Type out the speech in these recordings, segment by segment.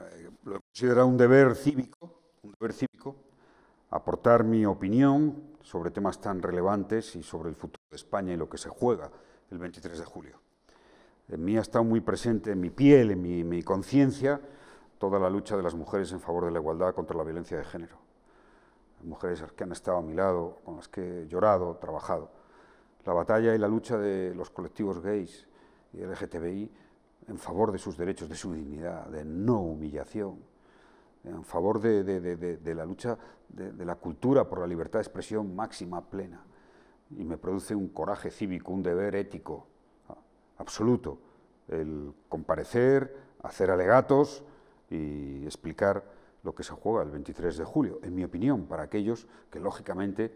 Eh, lo he considerado un deber cívico, un deber cívico, aportar mi opinión sobre temas tan relevantes y sobre el futuro de España y lo que se juega el 23 de julio. En mí ha estado muy presente en mi piel, en mi, conciencia, toda la lucha de las mujeres en favor de la igualdad contra la violencia de género. Mujeres que han estado a mi lado, con las que he llorado, trabajado. La batalla y la lucha de los colectivos gays y LGTBI en favor de sus derechos, de su dignidad, de no humillación, en favor de, la lucha de, la cultura por la libertad de expresión máxima, plena. Y me produce un coraje cívico, un deber ético ah, absoluto, el comparecer, hacer alegatos y explicar lo que se juega el 23 de julio, en mi opinión, para aquellos que, lógicamente, eh,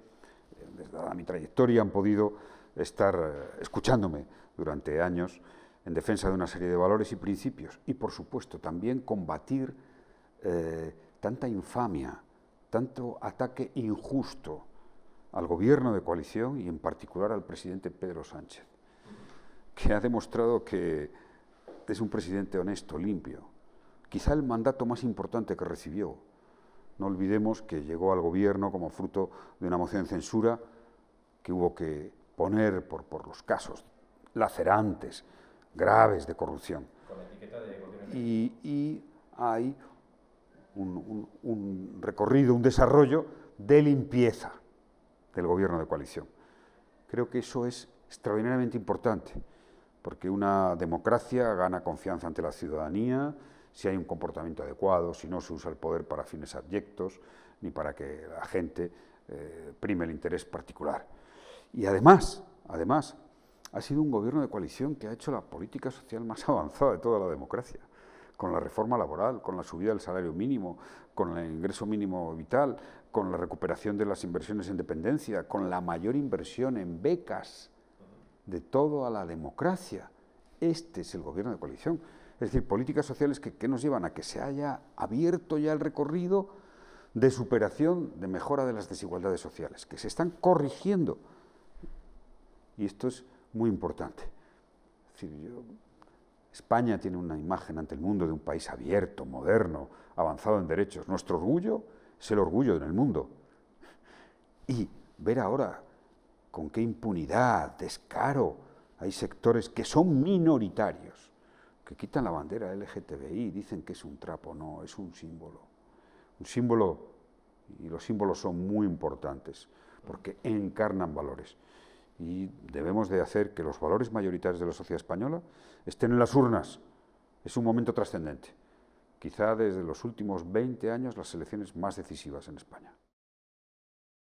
desde mi trayectoria han podido estar eh, escuchándome durante años en defensa de una serie de valores y principios, y por supuesto también combatir eh, tanta infamia, tanto ataque injusto al gobierno de coalición y en particular al presidente Pedro Sánchez, que ha demostrado que es un presidente honesto, limpio, quizá el mandato más importante que recibió. No olvidemos que llegó al gobierno como fruto de una moción de censura que hubo que poner por, por los casos lacerantes graves de corrupción. y, hay un, recorrido, un desarrollo de limpieza del gobierno de coalición. Creo que eso es extraordinariamente importante, porque una democracia gana confianza ante la ciudadanía si hay un comportamiento adecuado, si no se usa el poder para fines abyectos, ni para que la gente eh, prime el interés particular. Y además, además, ha sido un gobierno de coalición que ha hecho la política social más avanzada de toda la democracia, con la reforma laboral, con la subida del salario mínimo, con el ingreso mínimo vital, con la recuperación de las inversiones en dependencia, con la mayor inversión en becas de toda la democracia. Este es el gobierno de coalición. Es decir, políticas sociales que, que nos llevan a que se haya abierto ya el recorrido de superación, de mejora de las desigualdades sociales, que se están corrigiendo. Y esto es muy importante. España tiene una imagen ante el mundo de un país abierto, moderno, avanzado en derechos. Nuestro orgullo es el orgullo en el mundo. Y ver ahora con qué impunidad, descaro, hay sectores que son minoritarios, que quitan la bandera LGTBI y dicen que es un trapo. No, es un símbolo. Un símbolo, y los símbolos son muy importantes, porque encarnan valores y debemos de hacer que los valores mayoritarios de la sociedad española estén en las urnas. Es un momento trascendente. Quizá desde los últimos 20 años las elecciones más decisivas en España.